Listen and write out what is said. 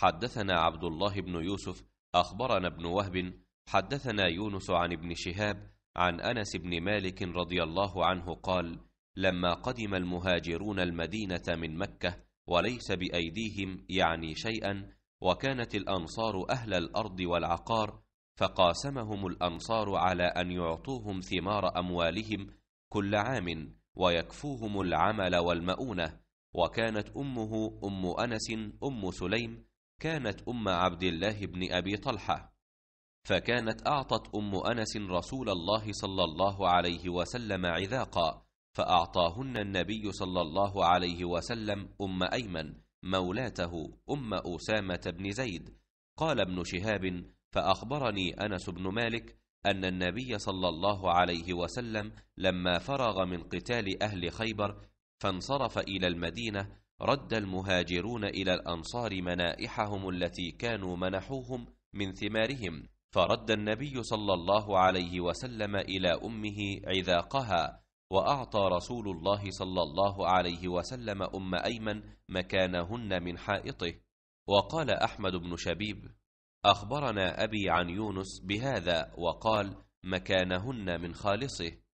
حدثنا عبد الله بن يوسف أخبرنا ابن وهب حدثنا يونس عن ابن شهاب عن أنس بن مالك رضي الله عنه قال لما قدم المهاجرون المدينة من مكة وليس بأيديهم يعني شيئا وكانت الأنصار أهل الأرض والعقار فقاسمهم الأنصار على أن يعطوهم ثمار أموالهم كل عام ويكفوهم العمل والمؤونة وكانت أمه أم أنس أم سليم كانت أم عبد الله بن أبي طلحة فكانت أعطت أم أنس رسول الله صلى الله عليه وسلم عذاقا فأعطاهن النبي صلى الله عليه وسلم أم أيمن مولاته أم أسامة بن زيد قال ابن شهاب فأخبرني أنس بن مالك أن النبي صلى الله عليه وسلم لما فرغ من قتال أهل خيبر فانصرف إلى المدينة رد المهاجرون إلى الأنصار منائحهم التي كانوا منحوهم من ثمارهم فرد النبي صلى الله عليه وسلم إلى أمه عذاقها وأعطى رسول الله صلى الله عليه وسلم أم أيمن مكانهن من حائطه وقال أحمد بن شبيب أخبرنا أبي عن يونس بهذا وقال مكانهن من خالصه